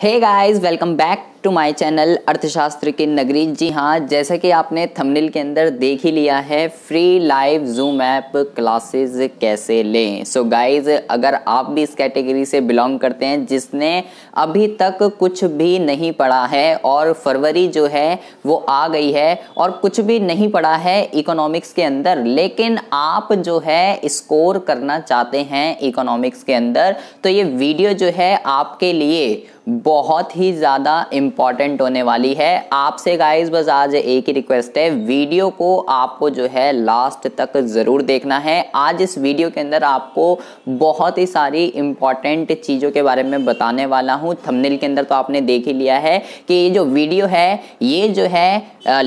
Hey guys, welcome back to my channel अर्थशास्त्र की नगरी जी हाँ जैसा कि आपने थंबनेल के अंदर देख ही लिया है free live zoom app classes कैसे लें सो so गाइस अगर आप भी इस कैटेगरी से बिलोंग करते हैं जिसने अभी तक कुछ भी नहीं पढ़ा है और फरवरी जो है वो आ गई है और कुछ भी नहीं पढ़ा है इकोनॉमिक्स के अंदर लेकिन आप जो है स्कोर करना चाहते हैं इकोनॉमिक्स के अंदर तो ये वीडियो जो है आपके लिए बहुत ही ज़्यादा इंपॉर्टेंट होने वाली है आपसे गाइज बस आज एक ही रिक्वेस्ट है वीडियो को आपको जो है लास्ट तक ज़रूर देखना है आज इस वीडियो के अंदर आपको बहुत ही सारी इंपॉर्टेंट चीज़ों के बारे में बताने वाला हूँ थंबनेल के अंदर तो आपने देख ही लिया है कि ये जो वीडियो है ये जो है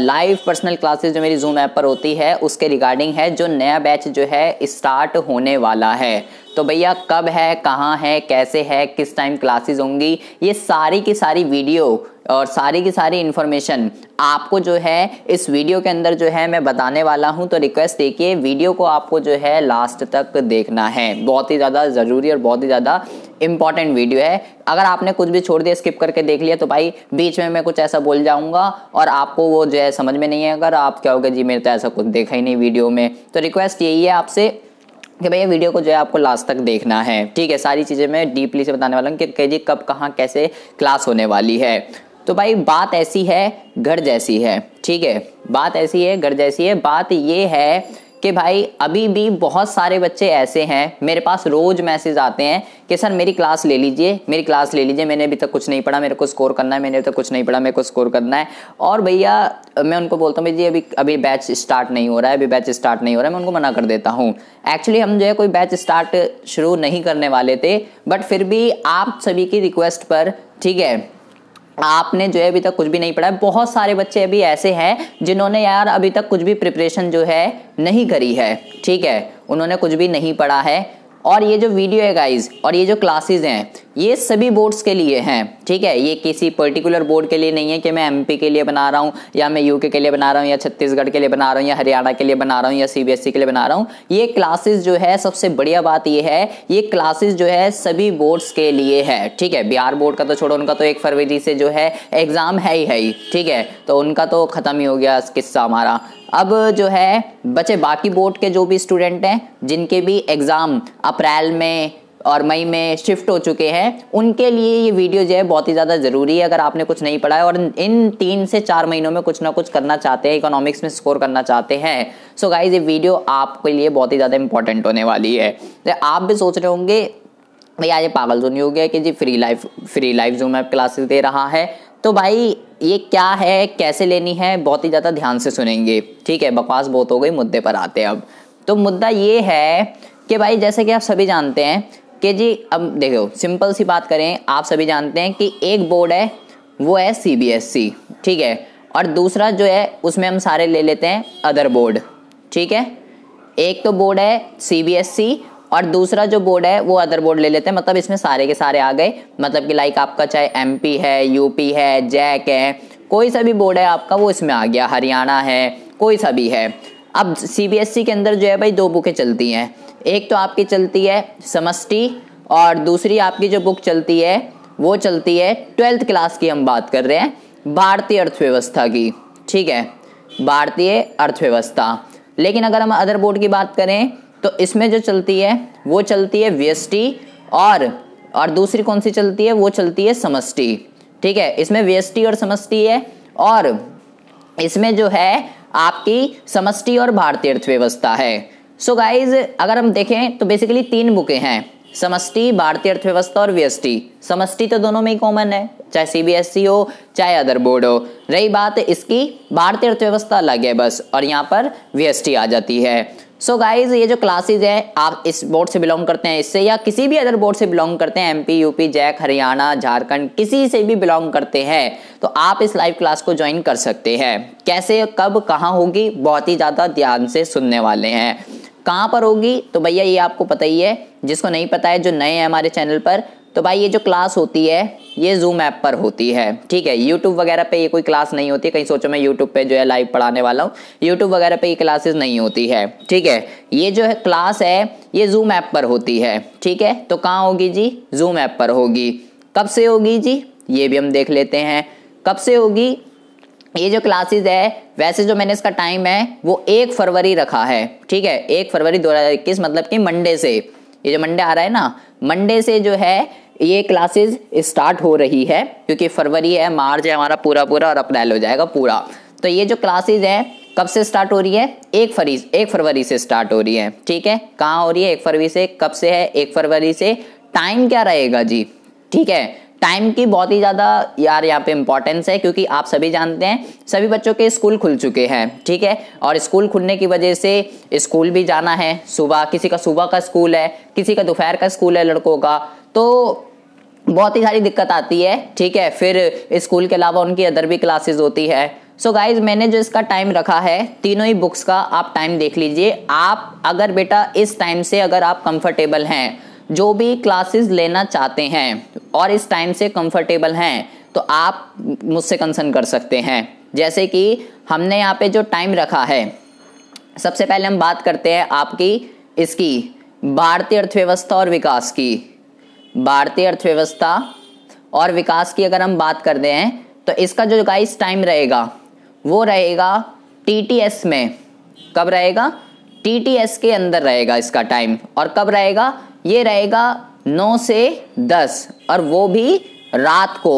लाइव पर्सनल क्लासेस जो मेरी जूम ऐप पर होती है उसके रिगार्डिंग है जो नया बैच जो है स्टार्ट होने वाला है तो भैया कब है कहाँ है कैसे है किस टाइम क्लासेस होंगी ये सारी की सारी वीडियो और सारी की सारी इन्फॉर्मेशन आपको जो है इस वीडियो के अंदर जो है मैं बताने वाला हूं तो रिक्वेस्ट देखिए वीडियो को आपको जो है लास्ट तक देखना है बहुत ही ज़्यादा ज़रूरी और बहुत ही ज़्यादा इंपॉर्टेंट वीडियो है अगर आपने कुछ भी छोड़ दिया स्किप करके देख लिया तो भाई बीच में मैं कुछ ऐसा बोल जाऊंगा और आपको वो जो है समझ में नहीं है अगर आप क्या होगा जी मैंने तो ऐसा कुछ देखा ही नहीं वीडियो में तो रिक्वेस्ट यही है आपसे कि भैया वीडियो को जो है आपको लास्ट तक देखना है ठीक है सारी चीज़ें मैं डीपली से बताने वाला हूँ कि जी कब कहाँ कैसे क्लास होने वाली है तो भाई बात ऐसी है घर जैसी है ठीक है बात ऐसी है घर जैसी है बात ये है कि भाई अभी भी बहुत सारे बच्चे ऐसे हैं मेरे पास रोज़ मैसेज आते हैं कि सर मेरी क्लास ले लीजिए मेरी क्लास ले लीजिए मैंने अभी तक कुछ नहीं पढ़ा मेरे को स्कोर करना है मैंने अभी तक कुछ नहीं पढ़ा मेरे को स्कोर करना है और भैया मैं उनको बोलता हूँ भाई जी अभी अभी बैच स्टार्ट नहीं हो रहा है अभी बैच स्टार्ट नहीं हो रहा है मैं उनको मना कर देता हूँ एक्चुअली हम जो है कोई बैच स्टार्ट शुरू नहीं करने वाले थे बट फिर भी आप सभी की रिक्वेस्ट पर ठीक है आपने जो है अभी तक कुछ भी नहीं पढ़ा बहुत सारे बच्चे अभी ऐसे हैं जिन्होंने यार अभी तक कुछ भी प्रिपरेशन जो है नहीं करी है ठीक है उन्होंने कुछ भी नहीं पढ़ा है और ये जो वीडियो है गाइज और ये जो क्लासेस हैं ये सभी बोर्ड्स के लिए हैं ठीक है ये किसी पर्टिकुलर बोर्ड के लिए नहीं है कि मैं एमपी के लिए बना रहा हूँ या मैं यूके के लिए बना रहा हूँ या छत्तीसगढ़ के लिए बना रहा हूँ या हरियाणा के लिए बना रहा हूँ या सीबीएसई e के लिए बना रहा हूँ ये क्लासेस जो है सबसे बढ़िया बात ये है ये क्लासेस जो है सभी बोर्ड्स के लिए है ठीक है बिहार बोर्ड का तो छोड़ो उनका तो एक फरवरी से जो है एग्ज़ाम है ही है ही ठीक है तो उनका तो ख़त्म ही हो गया किस्सा हमारा अब जो है बचे बाकी बोर्ड के जो भी स्टूडेंट हैं जिनके भी एग्ज़ाम अप्रैल में और मई में शिफ्ट हो चुके हैं उनके लिए ये वीडियो जो है बहुत ही ज़्यादा ज़रूरी है अगर आपने कुछ नहीं पढ़ा है और इन तीन से चार महीनों में कुछ ना कुछ करना चाहते हैं इकोनॉमिक्स में स्कोर करना चाहते हैं सो so गाइज ये वीडियो आपके लिए बहुत ही ज़्यादा इंपॉर्टेंट होने वाली है तो आप भी सोच रहे होंगे भैया ये पागल जो नहीं हो गया कि जी free life free life zoom app classes दे रहा है तो भाई ये क्या है कैसे लेनी है बहुत ही ज़्यादा ध्यान से सुनेंगे ठीक है बकवास बहुत हो गई मुद्दे पर आते हैं अब तो मुद्दा ये है कि भाई जैसे कि आप सभी जानते हैं कि जी अब देखो सिंपल सी बात करें आप सभी जानते हैं कि एक बोर्ड है वो है सी बी एस सी ठीक है और दूसरा जो है उसमें हम सारे ले लेते हैं अदर बोर्ड ठीक है एक तो बोर्ड है सी बी एस सी और दूसरा जो बोर्ड है वो अदर बोर्ड ले लेते हैं मतलब इसमें सारे के सारे आ गए मतलब कि लाइक आपका चाहे एम है यूपी है जैक है कोई सा भी बोर्ड है आपका वो इसमें आ गया हरियाणा है कोई सा भी है अब ई e के अंदर जो है भाई दो बुकें चलती हैं एक तो आपकी चलती है समष्टि और दूसरी आपकी जो बुक चलती है वो चलती है ट्वेल्थ क्लास की हम बात कर रहे हैं भारतीय अर्थव्यवस्था की ठीक है भारतीय अर्थव्यवस्था लेकिन अगर हम अदर बोर्ड की बात करें तो इसमें जो चलती है वो चलती है व्यस्टि और और दूसरी कौन सी चलती है वो चलती है समष्टि ठीक है इसमें व्यस्टि और समष्टि है और इसमें जो है आपकी समष्टि और भारतीय अर्थव्यवस्था है सो so गाइज अगर हम देखें तो बेसिकली तीन बुकें हैं समष्टि भारतीय अर्थव्यवस्था और व्यस्टि समष्टि तो दोनों में ही कॉमन है चाहे सीबीएसई e हो चाहे अदर बोर्ड हो रही बात इसकी भारतीय अर्थव्यवस्था अलग है बस और यहाँ पर व्यस्टि आ जाती है सो so गाइज ये जो क्लासेज हैं आप इस बोर्ड से बिलोंग करते हैं इससे या किसी भी अदर बोर्ड से बिलोंग करते हैं MP UP JAC Haryana Jharkhand किसी से भी बिलोंग करते हैं तो आप इस लाइव क्लास को ज्वाइन कर सकते हैं कैसे कब कहाँ होगी बहुत ही ज़्यादा ध्यान से सुनने वाले हैं कहाँ पर होगी तो भैया ये आपको पता ही है जिसको नहीं पता है जो नए हैं हमारे चैनल पर तो भाई ये जो क्लास होती है ये जूम ऐप पर होती है ठीक है यूट्यूब वगैरह पे ये कोई क्लास नहीं होती है कहीं सोचो मैं यूट्यूब पे जो है लाइव पढ़ाने वाला हूँ यूट्यूब वगैरह पे ये क्लासेस नहीं होती है ठीक है ये जो है क्लास है ये जूम ऐप पर होती है ठीक है तो कहाँ होगी जी जूम ऐप पर होगी कब से होगी जी ये भी हम देख लेते हैं कब से होगी ये जो क्लासेस है वैसे जो मैंने इसका टाइम है वो एक फरवरी रखा है ठीक है एक फरवरी दो मतलब कि मंडे से ये जो मंडे आ रहा है ना मंडे से जो है ये क्लासेस स्टार्ट हो रही है क्योंकि फरवरी है मार्च है हमारा पूरा पूरा और अप्रैल हो जाएगा पूरा तो ये जो क्लासेज हैं कब से स्टार्ट हो रही है एक फरी एक फरवरी से स्टार्ट हो रही है ठीक है कहाँ हो रही है एक फरवरी से कब से है एक फरवरी से टाइम क्या रहेगा जी ठीक है टाइम की बहुत ही ज़्यादा यार यहाँ पे इम्पॉर्टेंस है क्योंकि आप सभी जानते हैं सभी बच्चों के स्कूल खुल चुके हैं ठीक है और स्कूल खुलने की वजह से स्कूल भी जाना है सुबह किसी का सुबह का स्कूल है किसी का दोपहर का स्कूल है लड़कों का तो बहुत ही सारी दिक्कत आती है ठीक है फिर स्कूल के अलावा उनकी अदर भी क्लासेस होती है सो so गाइज मैंने जो इसका टाइम रखा है तीनों ही बुक्स का आप टाइम देख लीजिए आप अगर बेटा इस टाइम से अगर आप कंफर्टेबल हैं जो भी क्लासेस लेना चाहते हैं और इस टाइम से कंफर्टेबल हैं तो आप मुझसे कंसर्न कर सकते हैं जैसे कि हमने यहाँ पे जो टाइम रखा है सबसे पहले हम बात करते हैं आपकी इसकी भारतीय अर्थव्यवस्था और विकास की भारतीय अर्थव्यवस्था और विकास की अगर हम बात करते हैं तो इसका जो गाइस टाइम रहेगा वो रहेगा टीटीएस में कब रहेगा टीटीएस के अंदर रहेगा इसका टाइम और कब रहेगा ये रहेगा नौ से दस और वो भी रात को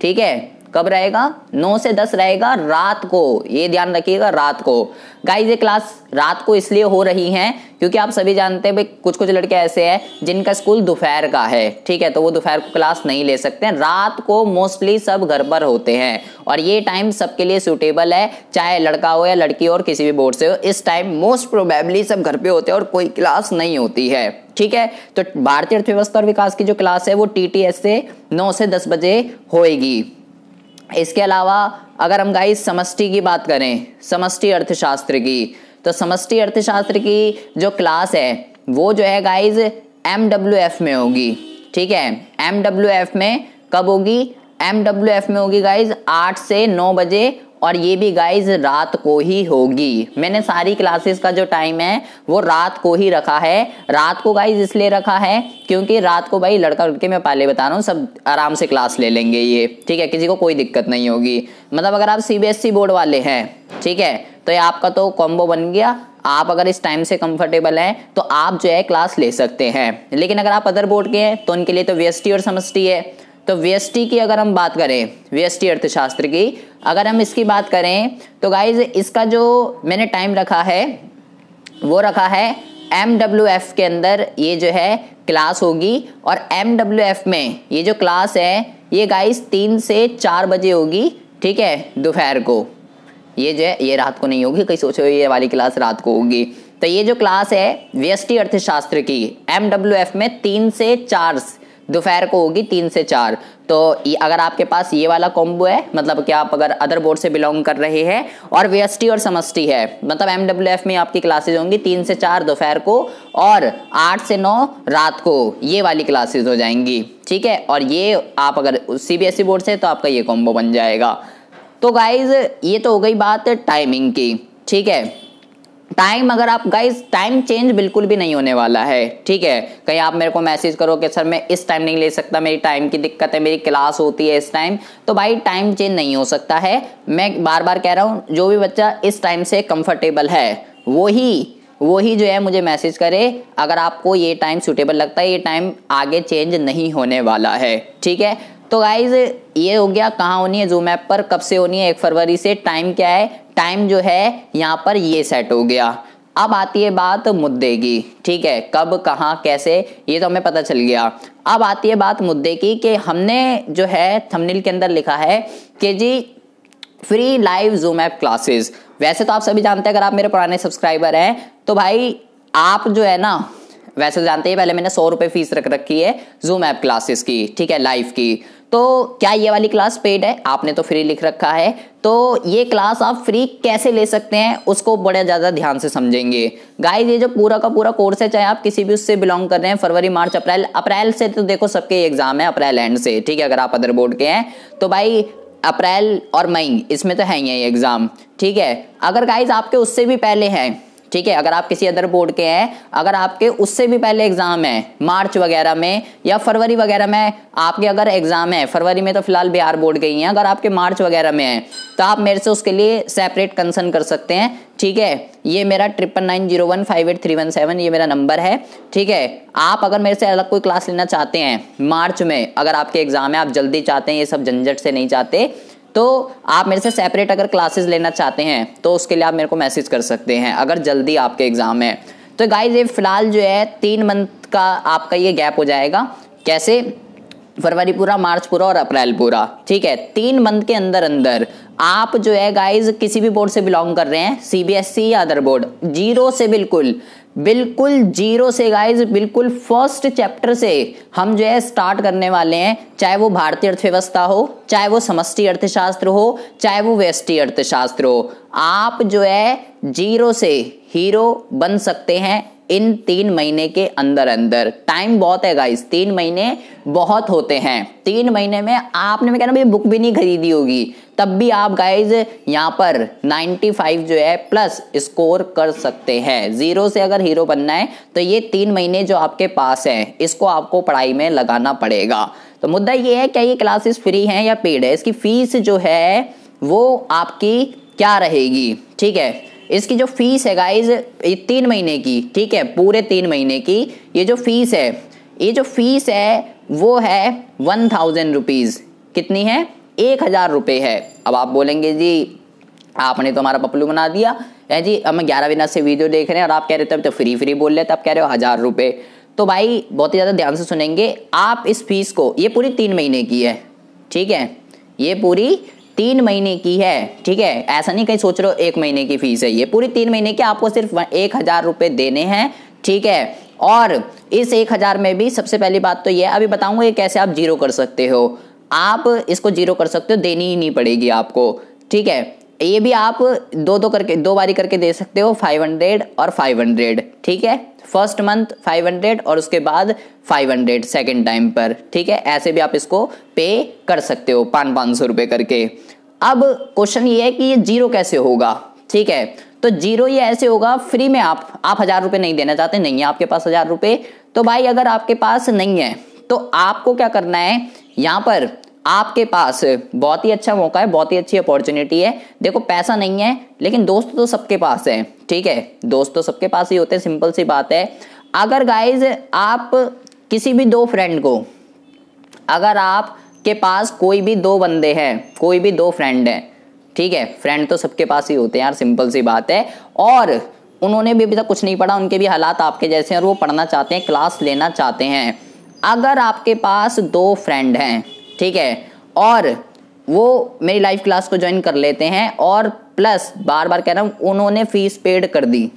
ठीक है कब रहेगा नौ से दस रहेगा रात को ये ध्यान रखिएगा रात को गाइज ये क्लास रात को इसलिए हो रही है क्योंकि आप सभी जानते हैं भाई कुछ कुछ लड़के ऐसे हैं जिनका स्कूल दोपहर का है ठीक है तो वो दोपहर को क्लास नहीं ले सकते हैं रात को मोस्टली सब घर पर होते हैं और ये टाइम सबके लिए सुटेबल है चाहे लड़का हो या लड़की हो और किसी भी बोर्ड से हो इस टाइम मोस्ट प्रोबेबली सब घर पे होते हैं और कोई क्लास नहीं होती है ठीक है तो भारतीय अर्थव्यवस्था और विकास की जो क्लास है वो टी से नौ से दस बजे होएगी इसके अलावा अगर हम गाइस समष्टि की बात करें समष्टि अर्थशास्त्र की तो समष्टि अर्थशास्त्र की जो क्लास है वो जो है गाइज एम डब्ल्यू एफ में होगी ठीक है एम डब्ल्यू एफ में कब होगी एम डब्ल्यू एफ में होगी गाइज आठ से नौ बजे और ये भी गाइज रात को ही होगी मैंने सारी क्लासेस का जो टाइम है वो रात को ही रखा है रात को गाइज इसलिए रखा है क्योंकि रात को भाई लड़का लड़के मैं पहले बता रहा हूँ सब आराम से क्लास ले लेंगे ये ठीक है किसी को कोई दिक्कत नहीं होगी मतलब अगर आप सी बोर्ड e वाले हैं ठीक है तो ये आपका तो कॉम्बो बन गया आप अगर इस टाइम से कंफर्टेबल हैं तो आप जो है क्लास ले सकते हैं लेकिन अगर आप अदर बोर्ड के हैं तो उनके लिए तो वी और समस्ती है तो वीएसटी की अगर हम बात करें वीएसटी अर्थशास्त्र की अगर हम इसकी बात करें तो गाइज इसका जो मैंने टाइम रखा है वो रखा है एम डब्ल्यू एफ के अंदर ये जो है क्लास होगी और एम डब्ल्यू एफ में ये जो क्लास है ये गाइज तीन से चार बजे होगी ठीक है दोपहर को ये जो है ये रात को नहीं होगी कहीं सोचो ये वाली क्लास रात को होगी तो ये जो क्लास है वीएसटी अर्थशास्त्र की एम डब्ल्यू एफ में तीन से चार से दोपहर को होगी तीन से चार तो अगर आपके पास ये वाला कॉम्बो है मतलब कि आप अगर अदर बोर्ड से बिलोंग कर रहे हैं और व्यस्टी और समस्टी है मतलब एम में आपकी क्लासेज होंगी तीन से चार दोपहर को और आठ से नौ रात को ये वाली क्लासेज हो जाएंगी ठीक है और ये आप अगर सी बी बोर्ड से तो आपका ये कॉम्बो बन जाएगा तो गाइज ये तो हो गई बात टाइमिंग की ठीक है टाइम अगर आप गाइस टाइम चेंज बिल्कुल भी नहीं होने वाला है ठीक है कहीं आप मेरे को मैसेज करो कि सर मैं इस टाइम नहीं ले सकता मेरी टाइम की दिक्कत है मेरी क्लास होती है इस टाइम तो भाई टाइम चेंज नहीं हो सकता है मैं बार बार कह रहा हूँ जो भी बच्चा इस टाइम से कंफर्टेबल है वही वही जो है मुझे मैसेज करे अगर आपको ये टाइम सुटेबल लगता है ये टाइम आगे चेंज नहीं होने वाला है ठीक है तो गाइज ये हो गया कहाँ होनी है जूम ऐप पर कब से होनी है एक फरवरी से टाइम क्या है टाइम जो है यहाँ पर ये सेट हो गया अब आती है बात मुद्दे की ठीक है कब कहाँ कैसे ये तो हमें पता चल गया अब आती है बात मुद्दे की कि हमने जो है थंबनेल के अंदर लिखा है कि जी free live zoom app classes वैसे तो आप सभी जानते हैं अगर आप मेरे पुराने सब्सक्राइबर हैं तो भाई आप जो है ना वैसे तो जानते हैं पहले मैंने सौ रुपये फीस रख रखी है जूम ऐप क्लासेस की ठीक है लाइव की तो क्या ये वाली क्लास पेड है आपने तो फ्री लिख रखा है तो ये क्लास आप फ्री कैसे ले सकते हैं उसको बड़े ज़्यादा ध्यान से समझेंगे गाइस ये जो पूरा का पूरा कोर्स है चाहे आप किसी भी उससे बिलोंग कर रहे हैं फरवरी मार्च अप्रैल अप्रैल से तो देखो सबके एग्जाम है अप्रैल एंड से ठीक है अगर आप अदर बोर्ड के हैं तो भाई अप्रैल और मई इसमें तो है ही एग्ज़ाम ठीक है अगर गाइज आपके उससे भी पहले हैं ठीक है अगर आप किसी अदर बोर्ड के हैं अगर आपके उससे भी पहले एग्जाम है मार्च वगैरह में या फरवरी वगैरह में आपके अगर एग्जाम है फरवरी में तो फिलहाल बिहार बोर्ड गई हैं अगर आपके मार्च वगैरह में है तो आप मेरे से उसके लिए सेपरेट कंसर्न कर सकते हैं ठीक है ये मेरा triple nine zero one five eight three one seven ये मेरा नंबर है ठीक है आप अगर मेरे से अलग कोई क्लास लेना चाहते हैं मार्च में अगर आपके एग्जाम है आप जल्दी चाहते हैं ये सब झंझट से नहीं चाहते तो आप मेरे से सेपरेट अगर क्लासेस लेना चाहते हैं तो उसके लिए आप मेरे को मैसेज कर सकते हैं अगर जल्दी आपके एग्ज़ाम है तो गाइज ये फिलहाल जो है तीन मंथ का आपका ये गैप हो जाएगा कैसे फरवरी पूरा मार्च पूरा और अप्रैल पूरा ठीक है तीन मंथ के अंदर अंदर आप जो है गाइज किसी भी बोर्ड से बिलोंग कर रहे हैं सीबीएसई e या अदर बोर्ड जीरो से बिल्कुल बिल्कुल जीरो से गाइज बिल्कुल फर्स्ट चैप्टर से हम जो है स्टार्ट करने वाले हैं चाहे वो भारतीय अर्थव्यवस्था हो चाहे वो समष्टि अर्थशास्त्र हो चाहे वो वेस्टी अर्थशास्त्र हो आप जो है जीरो से हीरो बन सकते हैं इन तीन महीने के अंदर अंदर टाइम बहुत है गाइस तीन महीने बहुत होते हैं तीन महीने में आपने मैं कहना रहा बुक भी नहीं खरीदी होगी तब भी आप गाइस यहाँ पर 95 जो है प्लस स्कोर कर सकते हैं जीरो से अगर हीरो बनना है तो ये तीन महीने जो आपके पास है इसको आपको पढ़ाई में लगाना पड़ेगा तो मुद्दा ये है क्या ये क्लासेस फ्री हैं या पेड है इसकी फीस जो है वो आपकी क्या रहेगी ठीक है इसकी जो फीस है गाइज ये तीन महीने की ठीक है पूरे तीन महीने की ये जो फीस है ये जो फीस है वो है वन थाउजेंड रुपीज़ कितनी है एक हज़ार रुपये है अब आप बोलेंगे जी आपने तो हमारा पपलू बना दिया है जी हम ग्यारह बिना से वीडियो देख रहे हैं और आप कह रहे थे तो फ्री फ्री बोल रहे थे आप कह रहे हो हज़ार रुपये तो भाई बहुत ही ज़्यादा ध्यान से सुनेंगे आप इस फीस को ये पूरी तीन महीने की है ठीक है ये पूरी तीन महीने की है ठीक है ऐसा नहीं कहीं सोच रहे हो एक महीने की फीस है ये पूरी तीन महीने की आपको सिर्फ एक हजार रुपए देने हैं ठीक है और इस एक हजार में भी सबसे पहली बात तो ये अभी बताऊंगा ये कैसे आप जीरो कर सकते हो आप इसको जीरो कर सकते हो देनी ही नहीं पड़ेगी आपको ठीक है ये भी आप दो दो करके दो बारी करके दे सकते हो 500 और 500 ठीक है फर्स्ट मंथ 500 और उसके बाद 500 सेकेंड टाइम पर ठीक है ऐसे भी आप इसको पे कर सकते हो पाँच पाँच सौ रुपये करके अब क्वेश्चन ये है कि ये जीरो कैसे होगा ठीक है तो जीरो ये ऐसे होगा फ्री में आप आप हज़ार रुपये नहीं देना चाहते नहीं है आपके पास हज़ार रुपये तो भाई अगर आपके पास नहीं है तो आपको क्या करना है यहाँ पर आपके पास बहुत ही अच्छा मौका है बहुत ही अच्छी अपॉर्चुनिटी है देखो पैसा नहीं है लेकिन दोस्त तो सबके पास है ठीक है दोस्त तो सबके पास ही होते हैं सिंपल सी बात है अगर गाइज आप किसी भी दो फ्रेंड को अगर आप के पास कोई भी दो बंदे हैं कोई भी दो फ्रेंड हैं ठीक है फ्रेंड तो सबके पास ही होते हैं यार सिंपल सी बात है और उन्होंने भी अभी तक कुछ नहीं पढ़ा उनके भी हालात आपके जैसे हैं और वो पढ़ना चाहते हैं क्लास लेना चाहते हैं अगर आपके पास दो फ्रेंड हैं ठीक है और वो मेरी लाइव क्लास को ज्वाइन कर लेते हैं और प्लस बार बार कह रहा हूँ उन्होंने फीस पेड कर दी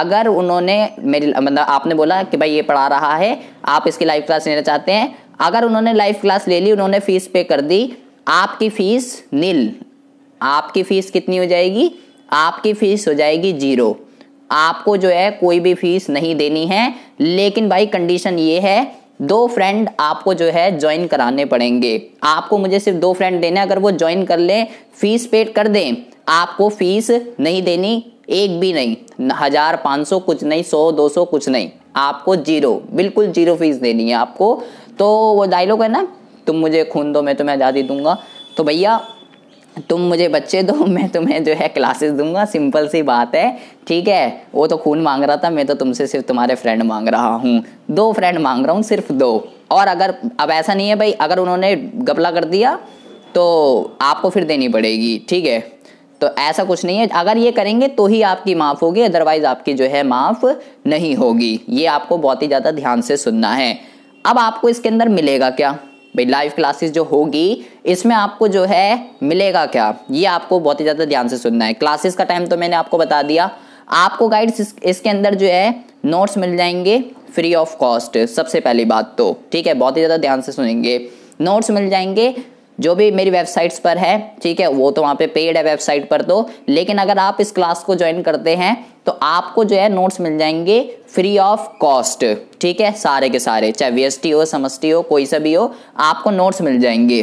अगर उन्होंने मेरी मतलब आपने बोला कि भाई ये पढ़ा रहा है आप इसकी लाइव क्लास लेना चाहते हैं अगर उन्होंने लाइव क्लास ले ली उन्होंने फीस पे कर दी आपकी फीस नील आपकी फीस कितनी हो जाएगी आपकी फीस हो जाएगी जीरो आपको जो है कोई भी फीस नहीं देनी है लेकिन भाई कंडीशन ये है दो फ्रेंड आपको जो है ज्वाइन कराने पड़ेंगे आपको मुझे सिर्फ दो फ्रेंड देने अगर वो ज्वाइन कर लें फीस पेड कर दें आपको फीस नहीं देनी एक भी नहीं हजार पाँच सौ कुछ नहीं सौ दो सौ कुछ नहीं आपको जीरो बिल्कुल जीरो फीस देनी है आपको तो वो डायलॉग है ना तुम मुझे खून दो मैं तुम्हें आज़ादी दूंगा तो भैया तुम मुझे बच्चे दो मैं तुम्हें जो है क्लासेस दूंगा सिंपल सी बात है ठीक है वो तो खून मांग रहा था मैं तो तुमसे सिर्फ तुम्हारे फ्रेंड मांग रहा हूँ दो फ्रेंड मांग रहा हूँ सिर्फ दो और अगर अब ऐसा नहीं है भाई अगर उन्होंने गपला कर दिया तो आपको फिर देनी पड़ेगी ठीक है तो ऐसा कुछ नहीं है अगर ये करेंगे तो ही आपकी माफ़ होगी अदरवाइज़ आपकी जो है माफ़ नहीं होगी ये आपको बहुत ही ज़्यादा ध्यान से सुनना है अब आपको इसके अंदर मिलेगा क्या भाई लाइव क्लासेस जो होगी इसमें आपको जो है मिलेगा क्या ये आपको बहुत ही ज़्यादा ध्यान से सुनना है क्लासेस का टाइम तो मैंने आपको बता दिया आपको गाइड्स इस, इसके अंदर जो है नोट्स मिल जाएंगे फ्री ऑफ कॉस्ट सबसे पहली बात तो ठीक है बहुत ही ज़्यादा ध्यान से सुनेंगे नोट्स मिल जाएंगे जो भी मेरी वेबसाइट्स पर है ठीक है वो तो वहां पे पेड है वेबसाइट पर तो लेकिन अगर आप इस क्लास को ज्वाइन करते हैं तो आपको जो है नोट्स मिल जाएंगे फ्री ऑफ कॉस्ट ठीक है सारे के सारे चाहे वी हो समस्टी हो कोई सा भी हो आपको नोट्स मिल जाएंगे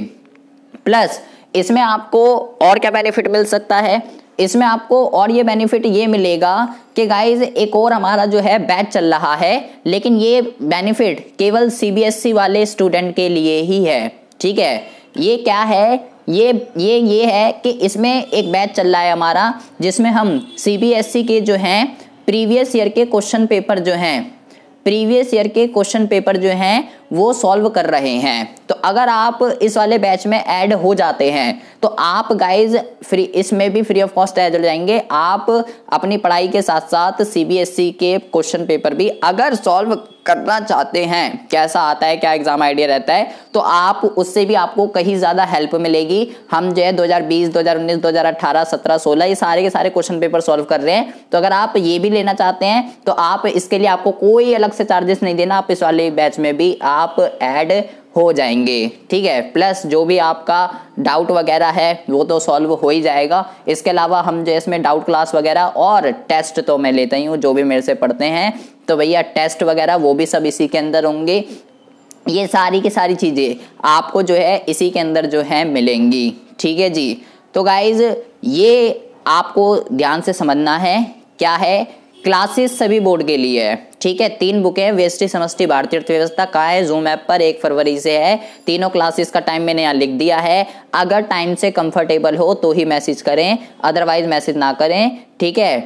प्लस इसमें आपको और क्या बेनिफिट मिल सकता है इसमें आपको और ये बेनिफिट ये मिलेगा कि गाइज एक और हमारा जो है बैच चल रहा है लेकिन ये बेनिफिट केवल सीबीएसई e वाले स्टूडेंट के लिए ही है ठीक है ये क्या है ये ये ये है कि इसमें एक बैच चल रहा है हमारा जिसमें हम सी e के जो हैं प्रीवियस ईयर के क्वेश्चन पेपर जो हैं प्रीवियस ईयर के क्वेश्चन पेपर जो हैं वो सॉल्व कर रहे हैं तो अगर आप इस वाले बैच में ऐड हो जाते हैं तो आप गाइज फ्री इसमें भी फ्री ऑफ कॉस्ट ऐड हो जाएंगे आप अपनी पढ़ाई के साथ साथ सीबीएसई के क्वेश्चन पेपर भी अगर सॉल्व करना चाहते हैं कैसा आता है क्या एग्जाम आइडिया रहता है तो आप उससे भी आपको कहीं ज़्यादा हेल्प मिलेगी हम जो है 2020 2019 2018 17 16 ये सारे के सारे क्वेश्चन पेपर सॉल्व कर रहे हैं तो अगर आप ये भी लेना चाहते हैं तो आप इसके लिए आपको कोई अलग से चार्जेस नहीं देना आप इस वाले बैच में भी आप आप ऐड हो जाएंगे ठीक है प्लस जो भी आपका डाउट वगैरह है वो तो सॉल्व हो ही जाएगा इसके अलावा हम जो इसमें डाउट क्लास वगैरह और टेस्ट तो मैं लेता ही हूँ जो भी मेरे से पढ़ते हैं तो भैया टेस्ट वगैरह वो भी सब इसी के अंदर होंगे ये सारी की सारी चीज़ें आपको जो है इसी के अंदर जो है मिलेंगी ठीक है जी तो गाइज़ ये आपको ध्यान से समझना है क्या है क्लासेस सभी बोर्ड के लिए है ठीक है तीन बुक हैं वेस्टी समष्टि भारतीय अर्थव्यवस्था का है जूम ऐप पर एक फरवरी से है तीनों क्लासेस का टाइम मैंने यहाँ लिख दिया है अगर टाइम से कंफर्टेबल हो तो ही मैसेज करें अदरवाइज मैसेज ना करें ठीक है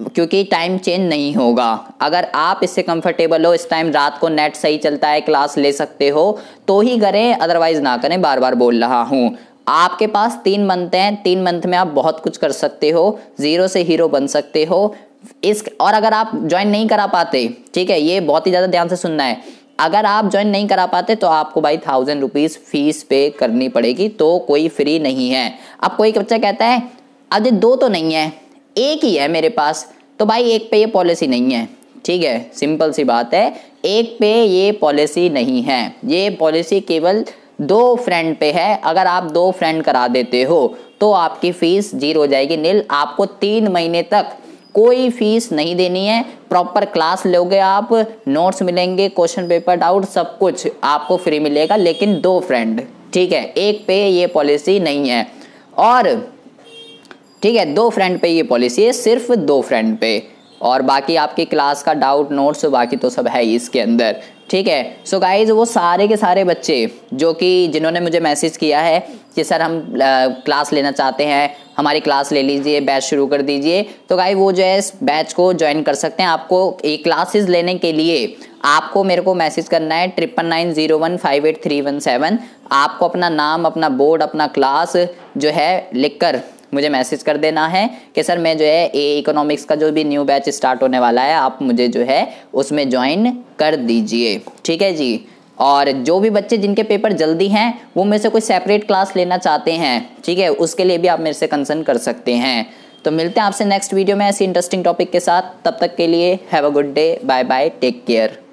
क्योंकि टाइम चेंज नहीं होगा अगर आप इससे कंफर्टेबल हो इस टाइम रात को नेट सही चलता है क्लास ले सकते हो तो ही करें अदरवाइज ना करें बार बार बोल रहा हूँ आपके पास तीन मंथ हैं तीन मंथ में आप बहुत कुछ कर सकते हो ज़ीरो से हीरो बन सकते हो इस और अगर आप ज्वाइन नहीं करा पाते ठीक है ये बहुत ही ज़्यादा ध्यान से सुनना है अगर आप ज्वाइन नहीं करा पाते तो आपको भाई थाउजेंड रुपीज़ फीस पे करनी पड़ेगी तो कोई फ्री नहीं है अब कोई बच्चा कहता है अजय दो तो नहीं है एक ही है मेरे पास तो भाई एक पे ये पॉलिसी नहीं है ठीक है सिंपल सी बात है एक पे ये पॉलिसी नहीं है ये पॉलिसी केवल दो फ्रेंड पे है अगर आप दो फ्रेंड करा देते हो तो आपकी फीस जीरो हो जाएगी नील आपको तीन महीने तक कोई फीस नहीं देनी है प्रॉपर क्लास लोगे आप नोट्स मिलेंगे क्वेश्चन पेपर डाउट सब कुछ आपको फ्री मिलेगा लेकिन दो फ्रेंड ठीक है एक पे ये पॉलिसी नहीं है और ठीक है दो फ्रेंड पे ये पॉलिसी है सिर्फ दो फ्रेंड पे और बाकी आपकी क्लास का डाउट नोट्स बाकी तो सब है इसके अंदर ठीक है सो so गाइज वो सारे के सारे बच्चे जो कि जिन्होंने मुझे मैसेज किया है कि सर हम क्लास लेना चाहते हैं हमारी क्लास ले लीजिए बैच शुरू कर दीजिए तो गाई वो जो है इस बैच को ज्वाइन कर सकते हैं आपको ये क्लासेस लेने के लिए आपको मेरे को मैसेज करना है triple nine zero one five eight three one seven आपको अपना नाम अपना बोर्ड अपना क्लास जो है लिखकर मुझे मैसेज कर देना है कि सर मैं जो है ए इकोनॉमिक्स का जो भी न्यू बैच स्टार्ट होने वाला है आप मुझे जो है उसमें ज्वाइन कर दीजिए ठीक है जी और जो भी बच्चे जिनके पेपर जल्दी हैं वो मेरे से कोई सेपरेट क्लास लेना चाहते हैं ठीक है उसके लिए भी आप मेरे से कंसर्न कर सकते हैं तो मिलते हैं आपसे नेक्स्ट वीडियो में ऐसी इंटरेस्टिंग टॉपिक के साथ तब तक के लिए have a good day bye bye take care